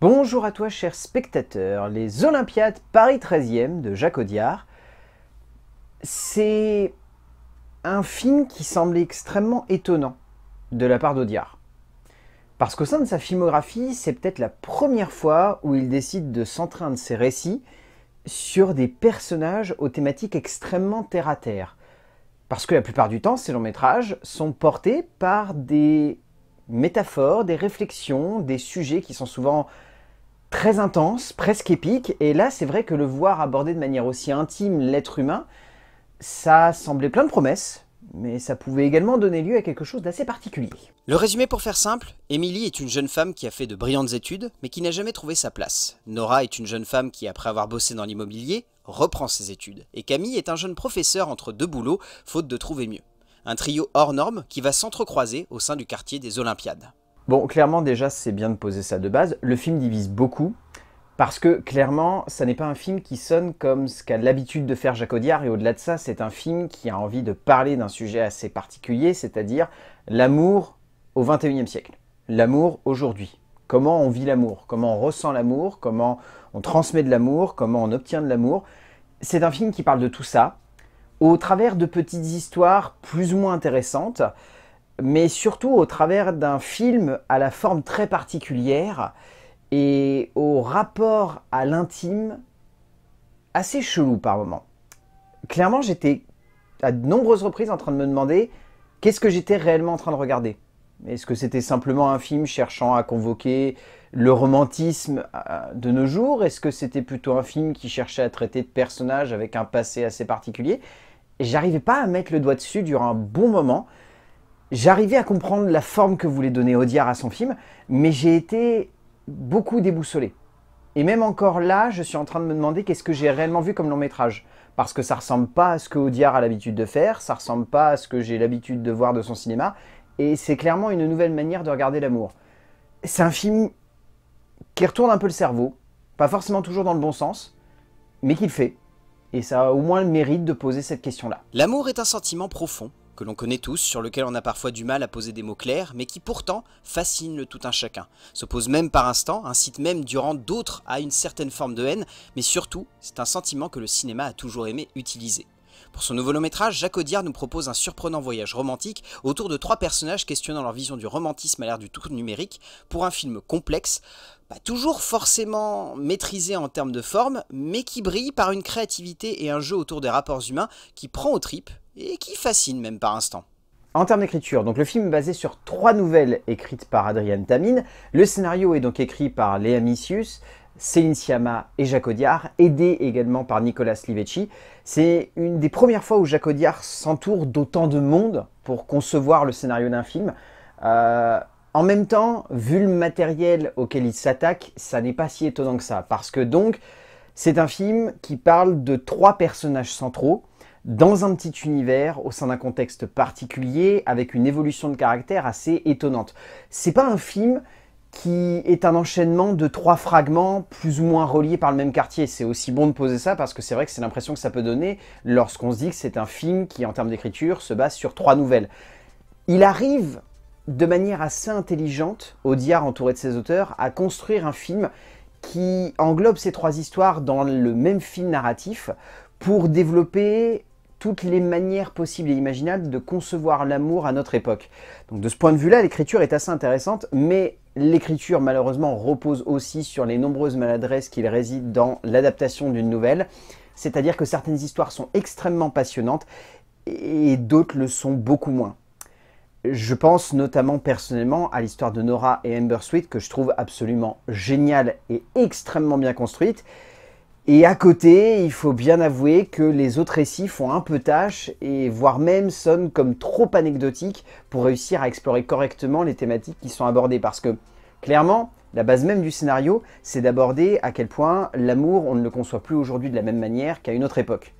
Bonjour à toi, chers spectateurs. Les Olympiades Paris 13e de Jacques Audiard. C'est un film qui semblait extrêmement étonnant de la part d'Audiard. Parce qu'au sein de sa filmographie, c'est peut-être la première fois où il décide de s'entraîner ses récits sur des personnages aux thématiques extrêmement terre-à-terre. -terre. Parce que la plupart du temps, ces longs métrages sont portés par des métaphores, des réflexions, des sujets qui sont souvent très intense, presque épique. Et là, c'est vrai que le voir aborder de manière aussi intime l'être humain, ça semblait plein de promesses, mais ça pouvait également donner lieu à quelque chose d'assez particulier. Le résumé pour faire simple, Émilie est une jeune femme qui a fait de brillantes études, mais qui n'a jamais trouvé sa place. Nora est une jeune femme qui, après avoir bossé dans l'immobilier, reprend ses études. Et Camille est un jeune professeur entre deux boulots, faute de trouver mieux. Un trio hors norme qui va s'entrecroiser au sein du quartier des Olympiades. Bon, clairement, déjà, c'est bien de poser ça de base. Le film divise beaucoup. Parce que clairement, ça n'est pas un film qui sonne comme ce qu'a l'habitude de faire Jacques Audiard, et au-delà de ça, c'est un film qui a envie de parler d'un sujet assez particulier, c'est-à-dire l'amour au XXIe siècle, l'amour aujourd'hui. Comment on vit l'amour, comment on ressent l'amour, comment on transmet de l'amour, comment on obtient de l'amour. C'est un film qui parle de tout ça, au travers de petites histoires plus ou moins intéressantes, mais surtout au travers d'un film à la forme très particulière et au rapport à l'intime assez chelou par moments. Clairement, j'étais à de nombreuses reprises en train de me demander qu'est-ce que j'étais réellement en train de regarder. Est-ce que c'était simplement un film cherchant à convoquer le romantisme euh, de nos jours Est-ce que c'était plutôt un film qui cherchait à traiter de personnages avec un passé assez particulier J'arrivais pas à mettre le doigt dessus durant un bon moment, J'arrivais à comprendre la forme que voulait donner Audiard à son film, mais j'ai été beaucoup déboussolé. Et même encore là, je suis en train de me demander qu'est-ce que j'ai réellement vu comme long métrage. Parce que ça ressemble pas à ce que Audiard a l'habitude de faire, ça ressemble pas à ce que j'ai l'habitude de voir de son cinéma, et c'est clairement une nouvelle manière de regarder l'amour. C'est un film qui retourne un peu le cerveau, pas forcément toujours dans le bon sens, mais qui le fait. Et ça a au moins le mérite de poser cette question-là. L'amour est un sentiment profond, que l'on connaît tous, sur lequel on a parfois du mal à poser des mots clairs, mais qui pourtant fascine le tout un chacun, s'oppose même par instant, incite même durant d'autres à une certaine forme de haine, mais surtout, c'est un sentiment que le cinéma a toujours aimé utiliser. Pour son nouveau long métrage, Jacques Audiard nous propose un surprenant voyage romantique autour de trois personnages questionnant leur vision du romantisme à l'ère du tout numérique pour un film complexe, pas toujours forcément maîtrisé en termes de forme, mais qui brille par une créativité et un jeu autour des rapports humains qui prend aux tripes et qui fascine même par instant. En termes d'écriture, donc le film est basé sur trois nouvelles écrites par Adrian Tamine. Le scénario est donc écrit par Léa Misius, Céline et Jacques Audiard, aidé également par Nicolas Livecci. C'est une des premières fois où Jacques Audiard s'entoure d'autant de monde pour concevoir le scénario d'un film. Euh, en même temps, vu le matériel auquel il s'attaque, ça n'est pas si étonnant que ça, parce que donc, c'est un film qui parle de trois personnages centraux, dans un petit univers, au sein d'un contexte particulier, avec une évolution de caractère assez étonnante. C'est pas un film qui est un enchaînement de trois fragments plus ou moins reliés par le même quartier. C'est aussi bon de poser ça parce que c'est vrai que c'est l'impression que ça peut donner lorsqu'on se dit que c'est un film qui, en termes d'écriture, se base sur trois nouvelles. Il arrive de manière assez intelligente, diar entouré de ses auteurs, à construire un film qui englobe ces trois histoires dans le même film narratif pour développer toutes les manières possibles et imaginables de concevoir l'amour à notre époque. Donc de ce point de vue-là, l'écriture est assez intéressante, mais l'écriture malheureusement repose aussi sur les nombreuses maladresses qu'il réside dans l'adaptation d'une nouvelle, c'est-à-dire que certaines histoires sont extrêmement passionnantes et d'autres le sont beaucoup moins. Je pense notamment personnellement à l'histoire de Nora et Amber Sweet que je trouve absolument géniale et extrêmement bien construite, et à côté, il faut bien avouer que les autres récits font un peu tâche et voire même sonnent comme trop anecdotiques pour réussir à explorer correctement les thématiques qui sont abordées parce que clairement, la base même du scénario, c'est d'aborder à quel point l'amour, on ne le conçoit plus aujourd'hui de la même manière qu'à une autre époque.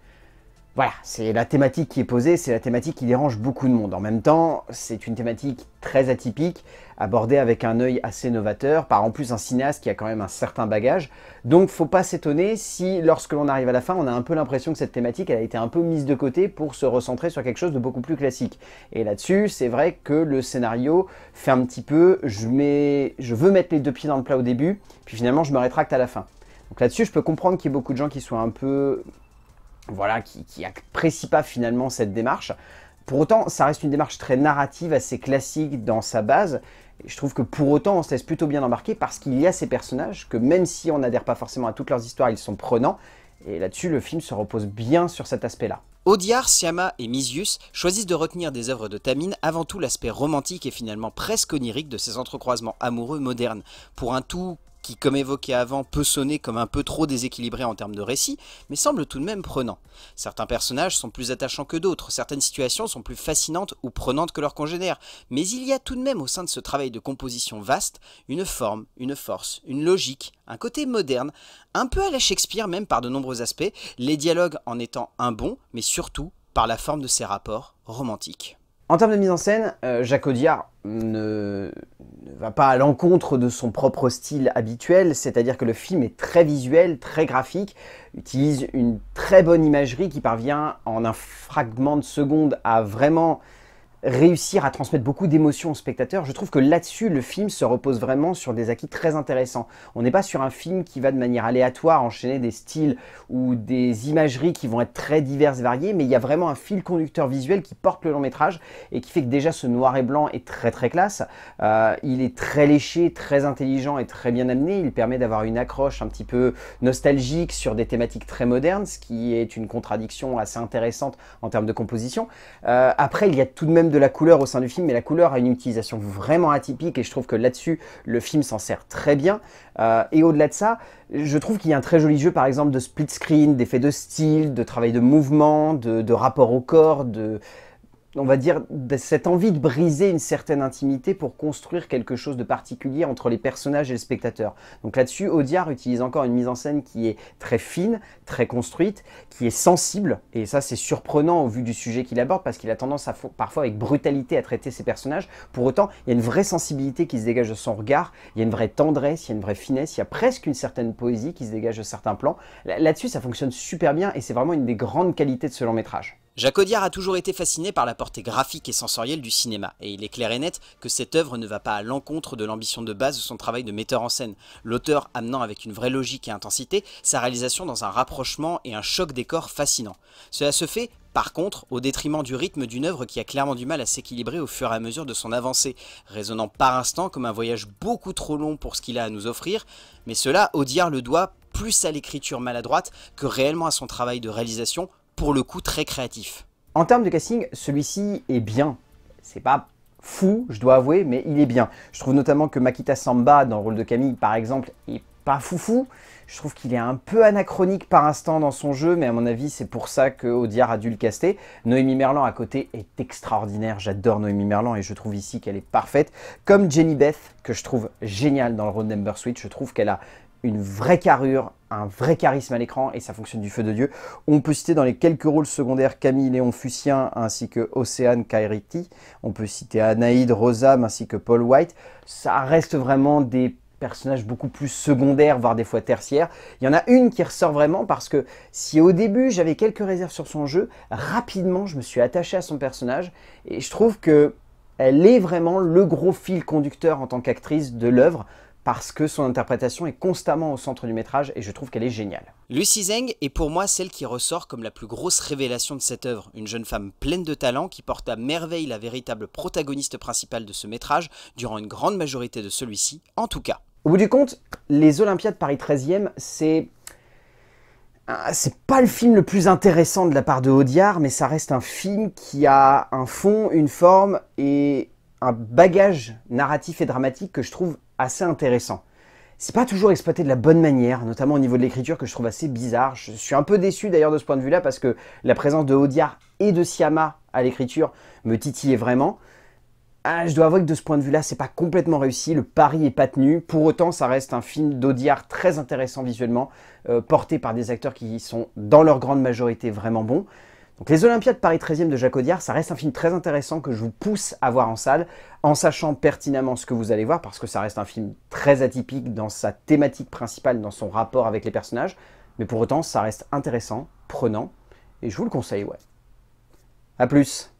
Voilà, c'est la thématique qui est posée, c'est la thématique qui dérange beaucoup de monde. En même temps, c'est une thématique très atypique, abordée avec un œil assez novateur, par en plus un cinéaste qui a quand même un certain bagage. Donc faut pas s'étonner si, lorsque l'on arrive à la fin, on a un peu l'impression que cette thématique elle a été un peu mise de côté pour se recentrer sur quelque chose de beaucoup plus classique. Et là-dessus, c'est vrai que le scénario fait un petit peu, je, mets, je veux mettre les deux pieds dans le plat au début, puis finalement je me rétracte à la fin. Donc là-dessus, je peux comprendre qu'il y ait beaucoup de gens qui soient un peu voilà, qui, qui apprécie pas finalement cette démarche. Pour autant, ça reste une démarche très narrative, assez classique dans sa base. Et je trouve que pour autant, on se laisse plutôt bien embarquer parce qu'il y a ces personnages que même si on n'adhère pas forcément à toutes leurs histoires, ils sont prenants. Et là-dessus, le film se repose bien sur cet aspect-là. odiar Siama et Misius choisissent de retenir des œuvres de Tamine avant tout l'aspect romantique et finalement presque onirique de ces entrecroisements amoureux modernes, pour un tout qui, comme évoqué avant, peut sonner comme un peu trop déséquilibré en termes de récit, mais semble tout de même prenant. Certains personnages sont plus attachants que d'autres, certaines situations sont plus fascinantes ou prenantes que leurs congénères, mais il y a tout de même au sein de ce travail de composition vaste une forme, une force, une logique, un côté moderne, un peu à la Shakespeare même par de nombreux aspects, les dialogues en étant un bon, mais surtout par la forme de ses rapports romantiques. En termes de mise en scène, euh, Jacques Audiard ne, ne va pas à l'encontre de son propre style habituel, c'est-à-dire que le film est très visuel, très graphique, utilise une très bonne imagerie qui parvient en un fragment de seconde à vraiment réussir à transmettre beaucoup d'émotions aux spectateurs. Je trouve que là-dessus, le film se repose vraiment sur des acquis très intéressants. On n'est pas sur un film qui va de manière aléatoire enchaîner des styles ou des imageries qui vont être très diverses, variées, mais il y a vraiment un fil conducteur visuel qui porte le long métrage et qui fait que déjà ce noir et blanc est très très classe. Euh, il est très léché, très intelligent et très bien amené. Il permet d'avoir une accroche un petit peu nostalgique sur des thématiques très modernes, ce qui est une contradiction assez intéressante en termes de composition. Euh, après, il y a tout de même de la couleur au sein du film, mais la couleur a une utilisation vraiment atypique et je trouve que là-dessus, le film s'en sert très bien. Euh, et au-delà de ça, je trouve qu'il y a un très joli jeu, par exemple, de split screen, d'effets de style, de travail de mouvement, de, de rapport au corps, de on va dire, cette envie de briser une certaine intimité pour construire quelque chose de particulier entre les personnages et le spectateur. Donc là-dessus, Audiard utilise encore une mise en scène qui est très fine, très construite, qui est sensible, et ça c'est surprenant au vu du sujet qu'il aborde, parce qu'il a tendance à, parfois avec brutalité à traiter ses personnages. Pour autant, il y a une vraie sensibilité qui se dégage de son regard, il y a une vraie tendresse, il y a une vraie finesse, il y a presque une certaine poésie qui se dégage de certains plans. Là-dessus, ça fonctionne super bien, et c'est vraiment une des grandes qualités de ce long métrage. Jacques Audiard a toujours été fasciné par la portée graphique et sensorielle du cinéma, et il est clair et net que cette œuvre ne va pas à l'encontre de l'ambition de base de son travail de metteur en scène, l'auteur amenant avec une vraie logique et intensité sa réalisation dans un rapprochement et un choc décor fascinant. Cela se fait par contre, au détriment du rythme d'une œuvre qui a clairement du mal à s'équilibrer au fur et à mesure de son avancée, résonnant par instant comme un voyage beaucoup trop long pour ce qu'il a à nous offrir, mais cela, Audiard le doit plus à l'écriture maladroite que réellement à son travail de réalisation, pour le coup très créatif. En termes de casting, celui-ci est bien. C'est pas fou, je dois avouer, mais il est bien. Je trouve notamment que Makita Samba, dans le rôle de Camille par exemple, est pas foufou. Je trouve qu'il est un peu anachronique par instant dans son jeu, mais à mon avis, c'est pour ça que Audiard a dû le caster. Noémie Merlan à côté est extraordinaire. J'adore Noémie Merlan et je trouve ici qu'elle est parfaite. Comme Jenny Beth, que je trouve géniale dans le rôle d'Ember Switch. Je trouve qu'elle a une vraie carrure, un vrai charisme à l'écran et ça fonctionne du feu de Dieu. On peut citer dans les quelques rôles secondaires Camille Léon Fucien ainsi que Océane Kairiti. On peut citer Anaïde Rosam ainsi que Paul White. Ça reste vraiment des personnages beaucoup plus secondaires, voire des fois tertiaires. Il y en a une qui ressort vraiment parce que si au début j'avais quelques réserves sur son jeu, rapidement je me suis attaché à son personnage et je trouve que elle est vraiment le gros fil conducteur en tant qu'actrice de l'œuvre parce que son interprétation est constamment au centre du métrage et je trouve qu'elle est géniale. Lucy Zeng est pour moi celle qui ressort comme la plus grosse révélation de cette œuvre, une jeune femme pleine de talent qui porte à merveille la véritable protagoniste principale de ce métrage durant une grande majorité de celui-ci, en tout cas. Au bout du compte, les Olympiades Paris 13e, c'est ah, c'est pas le film le plus intéressant de la part de Audiard, mais ça reste un film qui a un fond, une forme et un bagage narratif et dramatique que je trouve assez intéressant. C'est pas toujours exploité de la bonne manière, notamment au niveau de l'écriture que je trouve assez bizarre. Je suis un peu déçu d'ailleurs de ce point de vue-là parce que la présence de Audiard et de Siama à l'écriture me titillait vraiment. Ah, je dois avouer que de ce point de vue-là, c'est pas complètement réussi, le pari est pas tenu. Pour autant, ça reste un film d'Audiard très intéressant visuellement, euh, porté par des acteurs qui sont dans leur grande majorité vraiment bons. Donc les Olympiades Paris 13e de Jacques Audiard, ça reste un film très intéressant que je vous pousse à voir en salle, en sachant pertinemment ce que vous allez voir, parce que ça reste un film très atypique dans sa thématique principale, dans son rapport avec les personnages, mais pour autant ça reste intéressant, prenant, et je vous le conseille, ouais. A plus